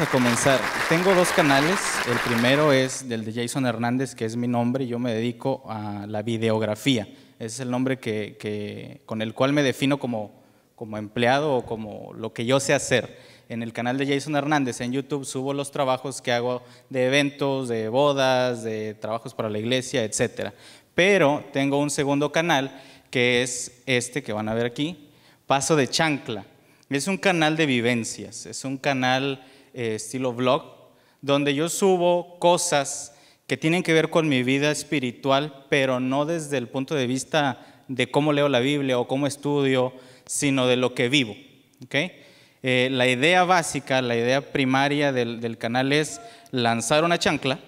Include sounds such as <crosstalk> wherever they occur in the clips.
a comenzar. Tengo dos canales. El primero es del de Jason Hernández, que es mi nombre, y yo me dedico a la videografía. es el nombre que, con el cual me defino como, como empleado o como lo que yo sé hacer. En el canal de Jason Hernández en YouTube subo los trabajos que hago de eventos, de bodas, de trabajos para la iglesia, etc. Pero tengo un segundo canal que es este que van a ver aquí, Paso de Chancla. Es un canal de vivencias, es un canal eh, estilo blog, donde yo subo cosas que tienen que ver con mi vida espiritual, pero no desde el punto de vista de cómo leo la Biblia o cómo estudio, sino de lo que vivo. Eh, la idea básica, la idea primaria del, del canal es lanzar una chancla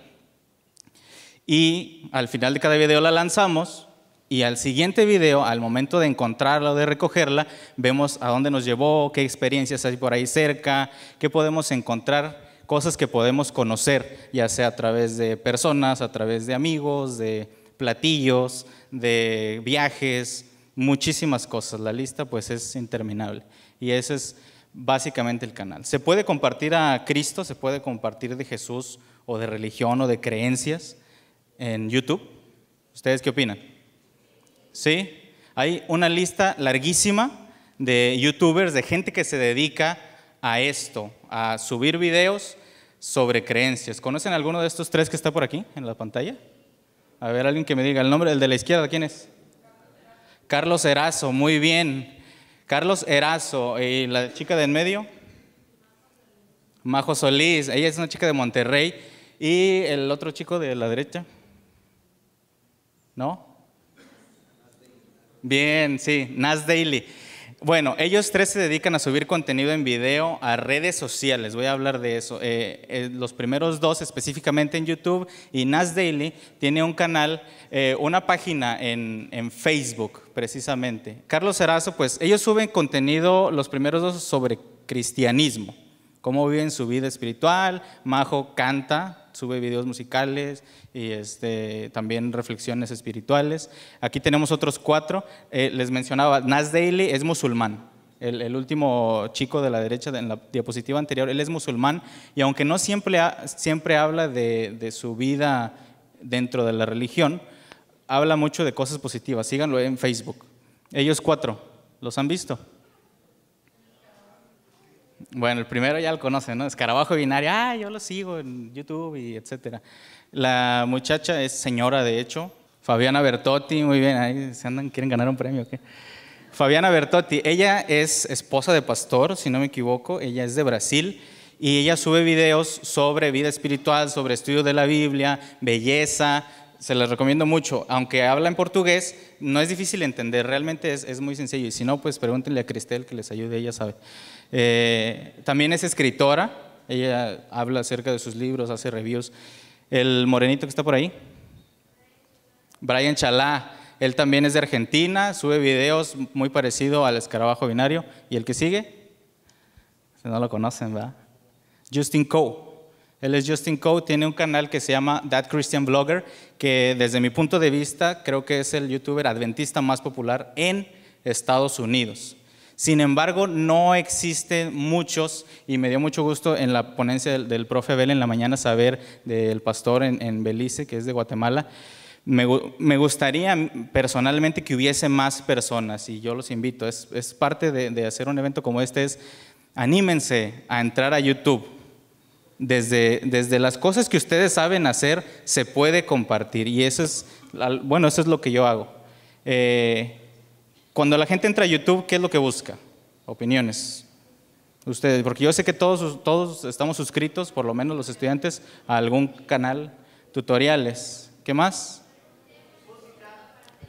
y al final de cada video la lanzamos y al siguiente video, al momento de encontrarla o de recogerla, vemos a dónde nos llevó, qué experiencias hay por ahí cerca, qué podemos encontrar, cosas que podemos conocer, ya sea a través de personas, a través de amigos, de platillos, de viajes, muchísimas cosas. La lista pues es interminable. Y ese es básicamente el canal. Se puede compartir a Cristo, se puede compartir de Jesús o de religión o de creencias en YouTube. ¿Ustedes qué opinan? ¿sí? Hay una lista larguísima de youtubers, de gente que se dedica a esto, a subir videos sobre creencias. ¿Conocen alguno de estos tres que está por aquí en la pantalla? A ver, alguien que me diga el nombre, el de la izquierda, ¿quién es? Carlos Erazo, muy bien. Carlos Erazo y la chica de en medio, Majo Solís, ella es una chica de Monterrey. ¿Y el otro chico de la derecha? ¿No? Bien, sí, Nas Daily. Bueno, ellos tres se dedican a subir contenido en video a redes sociales, voy a hablar de eso. Eh, eh, los primeros dos específicamente en YouTube y Nas Daily tiene un canal, eh, una página en, Facebook precisamente. Carlos Serazo, pues ellos suben contenido, los primeros dos, sobre cristianismo, cómo viven su vida espiritual, Majo canta, sube videos musicales y este, también reflexiones espirituales. Aquí tenemos otros cuatro. Eh, les mencionaba, Nas Daily es musulmán. El, último chico de la derecha en la diapositiva anterior, él es musulmán y aunque no siempre, siempre habla de, de, su vida dentro de la religión, habla mucho de cosas positivas. Síganlo en Facebook. Ellos cuatro, ¿los han visto? Bueno, el primero ya lo conocen, ¿no? Escarabajo Binario, ah, yo lo sigo en YouTube y etcétera. La muchacha es señora, de hecho, Fabiana Bertotti, muy bien, ahí se andan, quieren ganar un premio, ¿qué? Fabiana Bertotti, ella es esposa de pastor, si no me equivoco, ella es de Brasil y ella sube videos sobre vida espiritual, sobre estudio de la Biblia, belleza, se las recomiendo mucho. Aunque habla en portugués, no es difícil entender, realmente es, muy sencillo. Y si no, pues pregúntenle a Cristel que les ayude, ella sabe. Eh, también es escritora, ella habla acerca de sus libros, hace reviews. El morenito que está por ahí, Brian Chalá, él también es de Argentina, sube videos muy parecido al escarabajo binario. ¿Y el que sigue? Si no lo conocen, ¿verdad? Justin Coe. Él es Justin Coe, tiene un canal que se llama That Christian Blogger, que desde mi punto de vista creo que es el youtuber adventista más popular en Estados Unidos. Sin embargo, no existen muchos, y me dio mucho gusto en la ponencia del, profe Bel en la mañana saber del pastor en, Belice, que es de Guatemala. Me, gustaría personalmente que hubiese más personas, y yo los invito. Es, parte de, de hacer un evento como este, es anímense a entrar a YouTube desde, desde las cosas que ustedes saben hacer, se puede compartir. Y eso es, bueno, eso es lo que yo hago. Eh, cuando la gente entra a YouTube, ¿qué es lo que busca? Opiniones. Ustedes, porque yo sé que todos, todos estamos suscritos, por lo menos los estudiantes, a algún canal, tutoriales. ¿Qué más?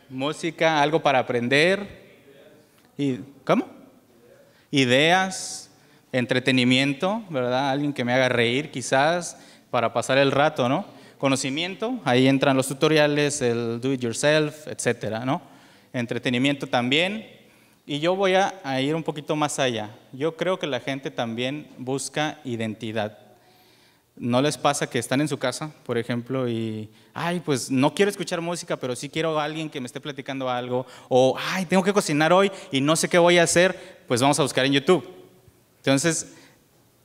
Música, algo para aprender. ¿Y, ¿Cómo? Ideas entretenimiento, ¿verdad? Alguien que me haga reír quizás para pasar el rato, ¿no? Conocimiento, ahí entran los tutoriales, el do it yourself, etcétera, ¿no? Entretenimiento también. Y yo voy a, ir un poquito más allá. Yo creo que la gente también busca identidad. ¿No les pasa que están en su casa, por ejemplo, y, ay, pues no quiero escuchar música, pero sí quiero a alguien que me esté platicando algo? O, ay, tengo que cocinar hoy y no sé qué voy a hacer, pues vamos a buscar en YouTube. Entonces,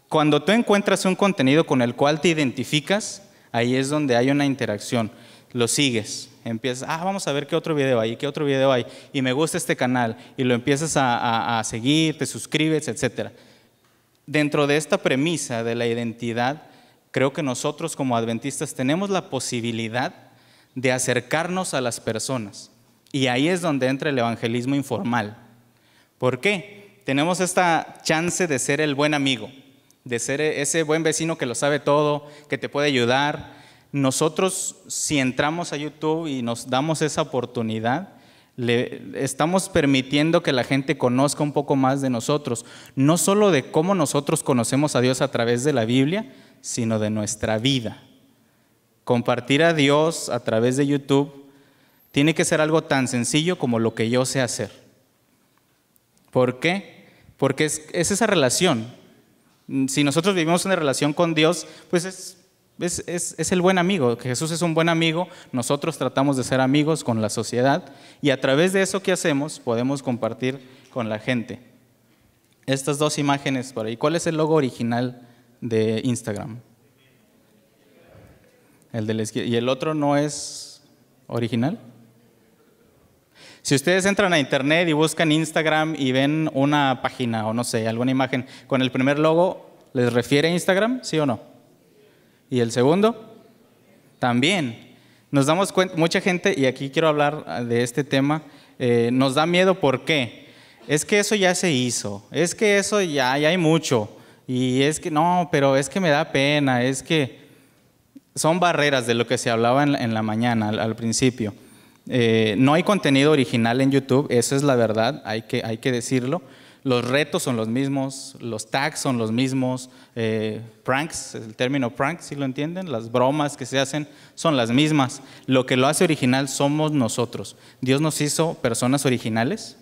cuando tú encuentras un contenido con el cual te identificas, ahí es donde hay una interacción. Lo sigues, empiezas, ah, vamos a ver qué otro video hay, qué otro video hay, y me gusta este canal, y lo empiezas a, seguir, te suscribes, etc. Dentro de esta premisa de la identidad, creo que nosotros como adventistas tenemos la posibilidad de acercarnos a las personas. Y ahí es donde entra el evangelismo informal. ¿Por qué? tenemos esta chance de ser el buen amigo, de ser ese buen vecino que lo sabe todo, que te puede ayudar. Nosotros, si entramos a YouTube y nos damos esa oportunidad, le estamos permitiendo que la gente conozca un poco más de nosotros, no solo de cómo nosotros conocemos a Dios a través de la Biblia, sino de nuestra vida. Compartir a Dios a través de YouTube tiene que ser algo tan sencillo como lo que yo sé hacer. ¿Por qué? Porque es, esa relación. Mm, si nosotros vivimos una relación con Dios, pues es es, el buen amigo, que Jesús es un buen amigo, nosotros tratamos de ser amigos con la sociedad y a través de eso que hacemos podemos compartir con la gente. Estas dos imágenes por ahí, ¿cuál es el logo original de Instagram? El de la izquierda. ¿Y el otro no es original? Si ustedes entran a internet y buscan Instagram y ven una página o no sé, alguna imagen con el primer logo, ¿les refiere a Instagram? ¿Sí o no? ¿Y el segundo? También. Nos damos cuenta, mucha gente, y aquí quiero hablar ah, de este tema, eh, nos da miedo por qué. Es que eso ya se hizo, es que eso ya, hay mucho, y es que no, pero es que me da pena, es que son barreras de lo que se hablaba en, la mañana, al principio. Eh, no hay contenido original en YouTube, eso es la verdad, hay que, hay que decirlo. Los retos son los mismos, los tags son los mismos, eh, pranks, el término prank, si lo entienden, las bromas que se hacen son las mismas. Lo que lo hace original somos nosotros. Dios nos hizo personas originales,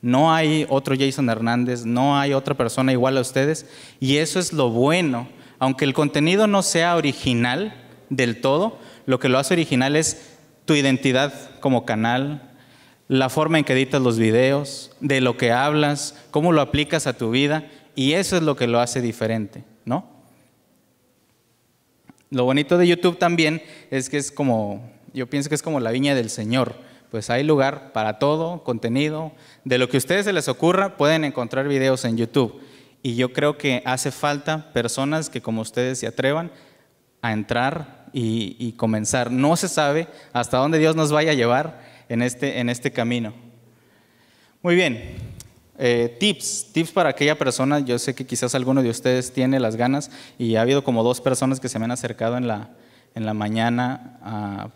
no hay otro Jason Hernández, no hay otra persona igual a ustedes, y eso es lo bueno. Aunque el contenido no sea original del todo, lo que lo hace original es tu identidad como canal, la forma en que editas los videos, de lo que hablas, cómo lo aplicas a tu vida, y eso es lo que lo hace diferente, ¿no? Lo bonito de YouTube también es que es como, yo pienso que es como la viña del Señor, pues hay lugar para todo, contenido, de lo que a ustedes se les ocurra, pueden encontrar videos en YouTube. Y yo creo que hace falta personas que como ustedes se atrevan a entrar y, comenzar. No se sabe hasta dónde Dios nos vaya a llevar en este, este camino. Muy bien, eh, tips, tips para aquella persona, yo sé que quizás alguno de ustedes tiene las ganas y ha habido como dos personas que se me han acercado en la, en la mañana a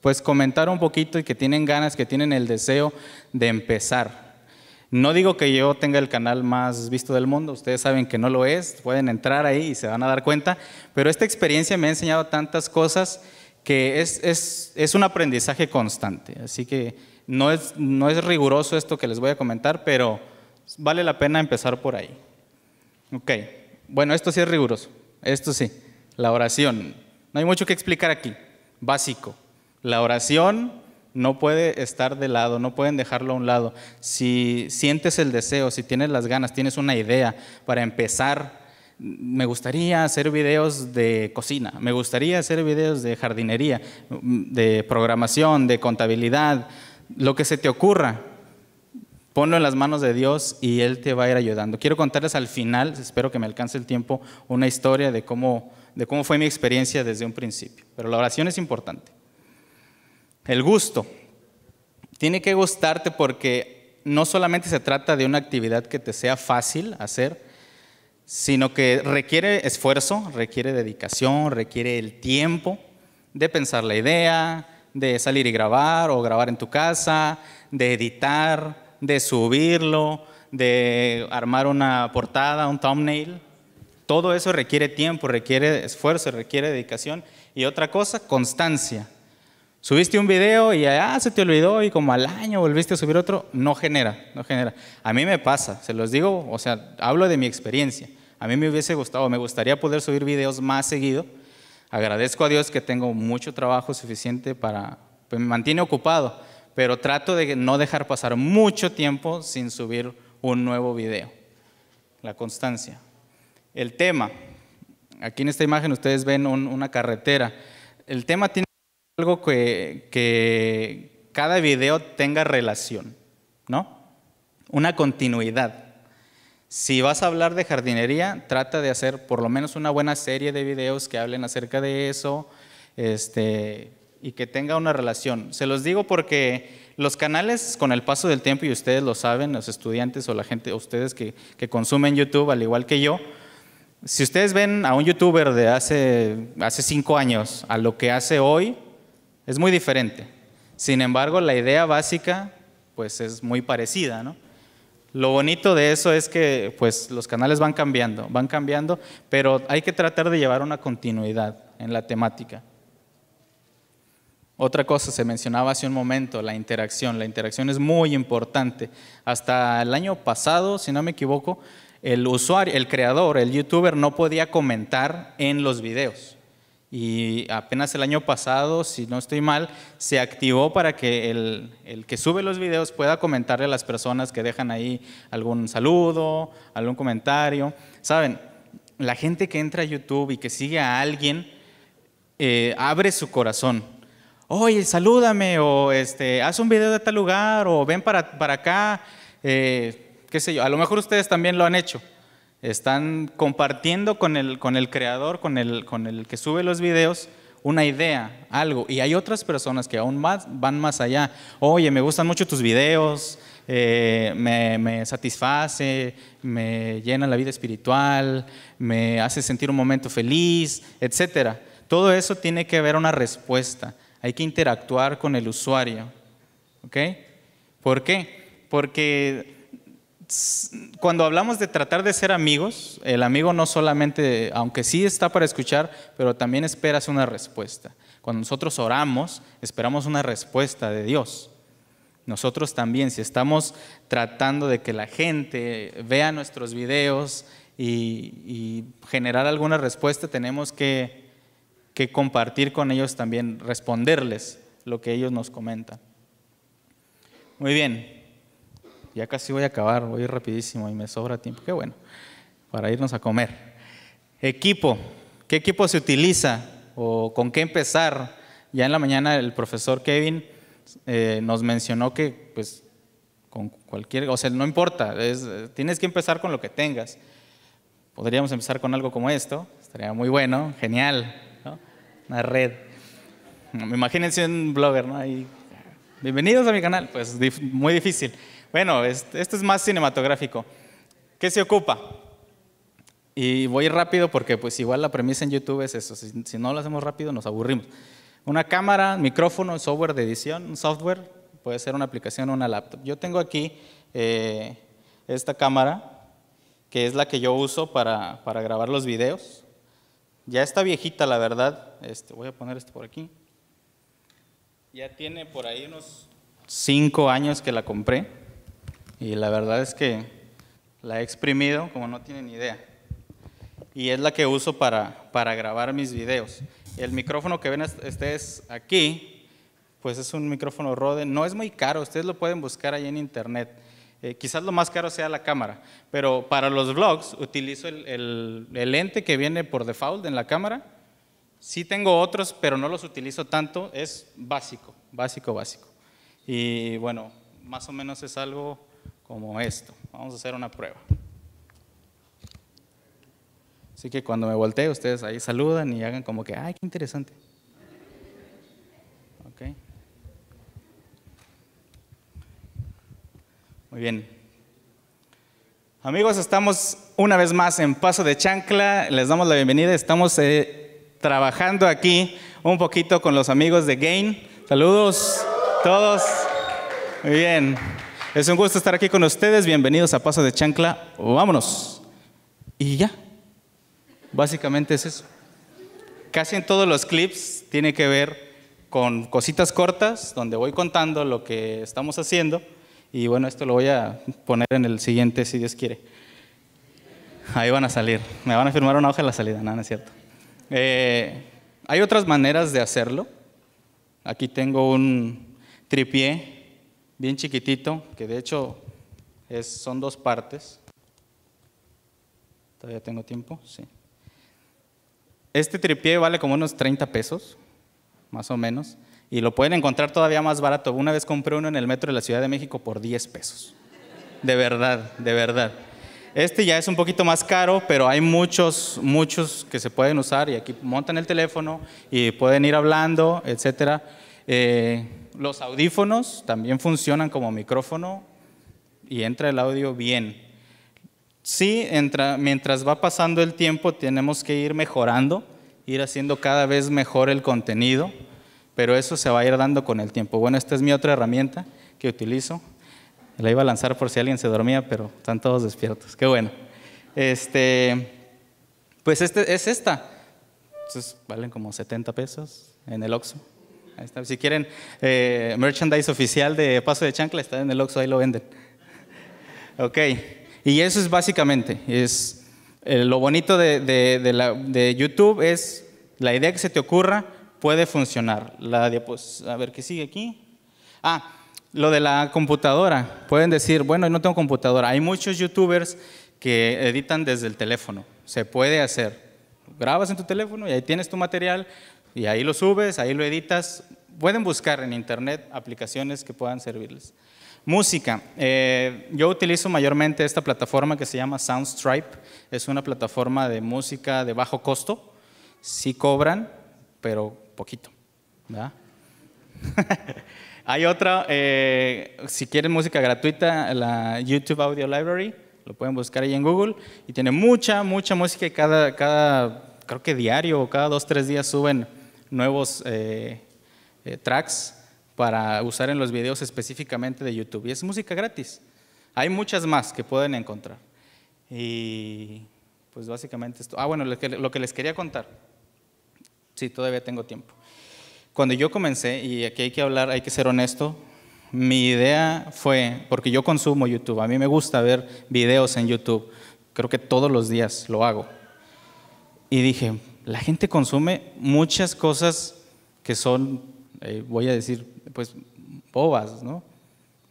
pues comentar un poquito y que tienen ganas, que tienen el deseo de empezar, no digo que yo tenga el canal más visto del mundo, ustedes saben que no lo es, pueden entrar ahí y se van a dar cuenta, pero esta experiencia me ha enseñado tantas cosas que es, un aprendizaje constante, así que no es, no es riguroso esto que les voy a comentar, pero vale la pena empezar por ahí. Ok, bueno, esto sí es riguroso, esto sí, la oración. No hay mucho que explicar aquí, básico. La oración no puede estar de lado, no pueden dejarlo a un lado. Si sientes el deseo, si tienes las ganas, tienes una idea para empezar, me gustaría hacer videos de cocina, me gustaría hacer videos de jardinería, de programación, de contabilidad, lo que se te ocurra. Ponlo en las manos de Dios y Él te va a ir ayudando. Quiero contarles al final, espero que me alcance el tiempo, una historia de cómo, de cómo fue mi experiencia desde un principio. Pero la oración es importante. El gusto. Tiene que gustarte porque no solamente se trata de una actividad que te sea fácil hacer, sino que requiere esfuerzo, requiere dedicación, requiere el tiempo de pensar la idea, de salir y grabar o grabar en tu casa, de editar, de subirlo, de armar una portada, un thumbnail. Todo eso requiere tiempo, requiere esfuerzo, requiere dedicación. Y otra cosa, constancia. Subiste un video y ah, se te olvidó y como al año volviste a subir otro, no genera, no genera. A mí me pasa, se los digo, o sea, hablo de mi experiencia. A mí me hubiese gustado, me gustaría poder subir videos más seguido. Agradezco a Dios que tengo mucho trabajo suficiente para, pues, me mantiene ocupado, pero trato de no dejar pasar mucho tiempo sin subir un nuevo video. La constancia. El tema, aquí en esta imagen ustedes ven una carretera. El tema tiene algo que, cada video tenga relación, ¿no? Una continuidad. Si vas a hablar de jardinería, trata de hacer por lo menos una buena serie de videos que hablen acerca de eso este, y que tenga una relación. Se los digo porque los canales con el paso del tiempo, y ustedes lo saben, los estudiantes o la gente, ustedes que, consumen YouTube al igual que yo, si ustedes ven a un youtuber de hace cinco años a lo que hace hoy, es muy diferente. Sin embargo, la idea básica pues es muy parecida, ¿no? Lo bonito de eso es que pues los canales van cambiando, van cambiando, pero hay que tratar de llevar una continuidad en la temática. Otra cosa, se mencionaba hace un momento, la interacción. La interacción es muy importante. Hasta el año pasado, si no me equivoco, el usuario, el creador, el youtuber no podía comentar en los videos y apenas el año pasado, si no estoy mal, se activó para que el, que sube los videos pueda comentarle a las personas que dejan ahí algún saludo, algún comentario. Saben, la gente que entra a YouTube y que sigue a alguien, eh, abre su corazón. Oye, salúdame, o este, haz un video de tal lugar, o ven para, para acá, eh, qué sé yo. A lo mejor ustedes también lo han hecho están compartiendo con el, con el creador, con el, con el que sube los videos, una idea, algo. Y hay otras personas que aún más, van más allá. Oye, me gustan mucho tus videos, eh, me, me, satisface, me llena la vida espiritual, me hace sentir un momento feliz, etc. Todo eso tiene que ver una respuesta. Hay que interactuar con el usuario. ¿Ok? ¿Por qué? Porque cuando hablamos de tratar de ser amigos, el amigo no solamente, aunque sí está para escuchar, pero también esperas una respuesta. Cuando nosotros oramos, esperamos una respuesta de Dios. Nosotros también, si estamos tratando de que la gente vea nuestros videos y, generar alguna respuesta, tenemos que compartir con ellos también, responderles lo que ellos nos comentan. Muy bien, ya casi voy a acabar, voy rapidísimo y me sobra tiempo. Qué bueno, para irnos a comer. Equipo, ¿qué equipo se utiliza o con qué empezar? Ya en la mañana el profesor Kevin eh, nos mencionó que pues con cualquier, o sea, no importa, tienes que empezar con lo que tengas. Podríamos empezar con algo como esto, estaría muy bueno, genial, ¿no? una red. Imagínense un blogger, ¿no? Ahí, bienvenidos a mi canal, pues muy difícil. Bueno, esto es más cinematográfico. ¿Qué se ocupa? Y voy rápido porque pues igual la premisa en YouTube es eso. Si, no lo hacemos rápido nos aburrimos. Una cámara, micrófono, software de edición, software, puede ser una aplicación o una laptop. Yo tengo aquí eh, esta cámara, que es la que yo uso para, grabar los videos. Ya está viejita, la verdad. Este, voy a poner esto por aquí. Ya tiene por ahí unos cinco años que la compré. Y la verdad es que la he exprimido como no tienen idea. Y es la que uso para, para grabar mis videos. El micrófono que ven ustedes aquí, pues es un micrófono Rode. No es muy caro, ustedes lo pueden buscar ahí en internet. Eh, quizás lo más caro sea la cámara, pero para los vlogs utilizo el, el, el lente que viene por default en la cámara. Sí tengo otros, pero no los utilizo tanto. Es básico, básico, básico. Y bueno, más o menos es algo como esto. Vamos a hacer una prueba. Así que cuando me voltee, ustedes ahí saludan y hagan como que, ay, qué interesante. Muy bien. Amigos, estamos una vez más en Paso de Chancla. Les damos la bienvenida. Estamos eh, trabajando aquí un poquito con los amigos de Gain. Saludos todos. Muy bien. Es un gusto estar aquí con ustedes. Bienvenidos a Paso de Chancla. Vámonos. Y ya. Básicamente es eso. Casi en todos los clips tiene que ver con cositas cortas, donde voy contando lo que estamos haciendo. Y bueno, esto lo voy a poner en el siguiente, si Dios quiere. Ahí van a salir. Me van a firmar una hoja de la salida. No, es cierto. Eh, hay otras maneras de hacerlo. Aquí tengo un tripié bien chiquitito, que de hecho es, son dos partes. ¿Todavía tengo tiempo? Sí. Este tripié vale como unos 30 pesos, más o menos, y lo pueden encontrar todavía más barato. Una vez compré uno en el metro de la Ciudad de México por 10 pesos. De verdad, de verdad. Este ya es un poquito más caro, pero hay muchos, muchos que se pueden usar y aquí montan el teléfono y pueden ir hablando, etcétera. Eh, los audífonos también funcionan como micrófono y entra el audio bien. Sí, entra, mientras va pasando el tiempo tenemos que ir mejorando, ir haciendo cada vez mejor el contenido, pero eso se va a ir dando con el tiempo. Bueno, esta es mi otra herramienta que utilizo. La iba a lanzar por si alguien se dormía, pero están todos despiertos. Qué bueno. Este, pues este, es esta. valen como 70 pesos en el Oxxo. Si quieren eh, merchandise oficial de Paso de Chancla, está en el Oxxo, ahí lo venden. Ok, y eso es básicamente, es eh, lo bonito de, de, de, YouTube es la idea que se te ocurra puede funcionar. La a ver, ¿qué sigue aquí? Ah, lo de la computadora. Pueden decir, bueno, yo no tengo computadora. Hay muchos youtubers que editan desde el teléfono. Se puede hacer. Grabas en tu teléfono y ahí tienes tu material y ahí lo subes, ahí lo editas. Pueden buscar en internet aplicaciones que puedan servirles. Música. Eh, yo utilizo mayormente esta plataforma que se llama Soundstripe. Es una plataforma de música de bajo costo. Sí cobran, pero poquito. <laughs> Hay otra, eh, si quieren música gratuita, la YouTube Audio Library, lo pueden buscar ahí en Google, y tiene mucha, mucha música y cada, cada creo que diario o cada dos, tres días suben nuevos eh, eh, tracks para usar en los videos específicamente de YouTube. Y es música gratis. Hay muchas más que pueden encontrar. Y pues básicamente esto. Ah, bueno, lo que, lo que les quería contar. Sí, todavía tengo tiempo. Cuando yo comencé, y aquí hay que hablar, hay que ser honesto, mi idea fue, porque yo consumo YouTube, a mí me gusta ver videos en YouTube, creo que todos los días lo hago. Y dije, la gente consume muchas cosas que son, eh, voy a decir, pues bobas, ¿no?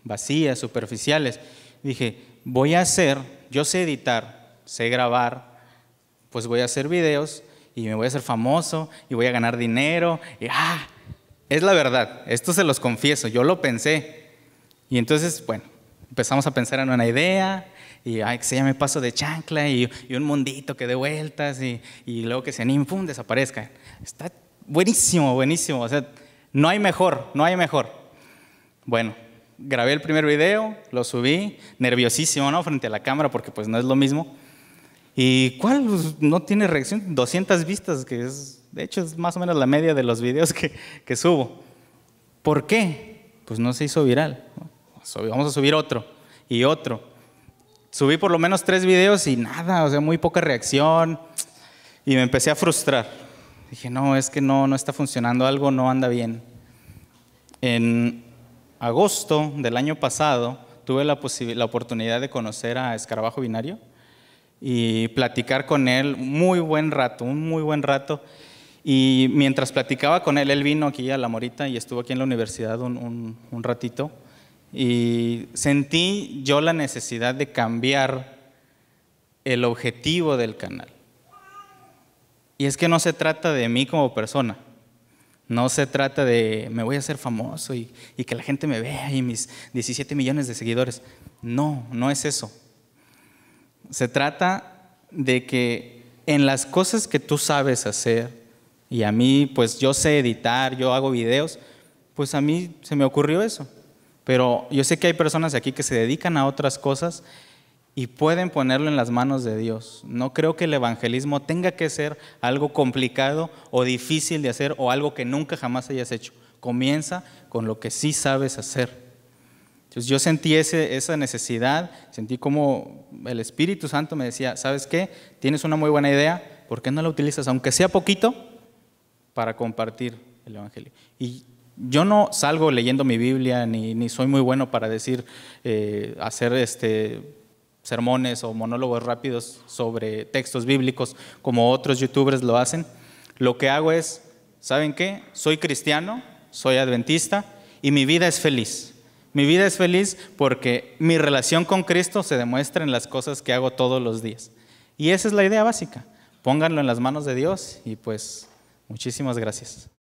Vacías, superficiales. Dije, voy a hacer, yo sé editar, sé grabar, pues voy a hacer videos y me voy a hacer famoso y voy a ganar dinero. Y, ah, es la verdad, esto se los confieso, yo lo pensé. Y entonces, bueno, empezamos a pensar en una idea, y ay, que se llame paso de chancla y, un mundito que dé vueltas y, luego que se anime, pum, desaparezca. Está buenísimo, buenísimo. O sea, no hay mejor, no hay mejor. Bueno, grabé el primer video, lo subí, nerviosísimo, ¿no? Frente a la cámara, porque pues no es lo mismo. ¿Y cuál? Pues, no tiene reacción. 200 vistas, que es, de hecho, es más o menos la media de los videos que, subo. ¿Por qué? Pues no se hizo viral. Vamos a subir otro y otro subí por lo menos tres videos y nada, o sea, muy poca reacción. Y me empecé a frustrar. Dije, no, es que no, no está funcionando, algo no anda bien. En agosto del año pasado tuve la, oportunidad de conocer a Escarabajo Binario y platicar con él muy buen rato, un muy buen rato. Y mientras platicaba con él, él vino aquí a La Morita y estuvo aquí en la universidad un ratito. Y sentí yo la necesidad de cambiar el objetivo del canal. Y es que no se trata de mí como persona. No se trata de me voy a hacer famoso y, y, que la gente me vea y mis 17 millones de seguidores. No, no es eso. Se trata de que en las cosas que tú sabes hacer, y a mí pues yo sé editar, yo hago videos, pues a mí se me ocurrió eso. Pero yo sé que hay personas aquí que se dedican a otras cosas y pueden ponerlo en las manos de Dios. No creo que el evangelismo tenga que ser algo complicado o difícil de hacer o algo que nunca jamás hayas hecho. Comienza con lo que sí sabes hacer. Entonces yo sentí esa necesidad, sentí como el Espíritu Santo me decía, ¿sabes qué? Tienes una muy buena idea, ¿por qué no la utilizas, aunque sea poquito, para compartir el Evangelio? Y yo no salgo leyendo mi Biblia ni, soy muy bueno para decir, eh, hacer este, sermones o monólogos rápidos sobre textos bíblicos como otros youtubers lo hacen. Lo que hago es, ¿saben qué? Soy cristiano, soy adventista y mi vida es feliz. Mi vida es feliz porque mi relación con Cristo se demuestra en las cosas que hago todos los días. Y esa es la idea básica. Pónganlo en las manos de Dios y pues muchísimas gracias.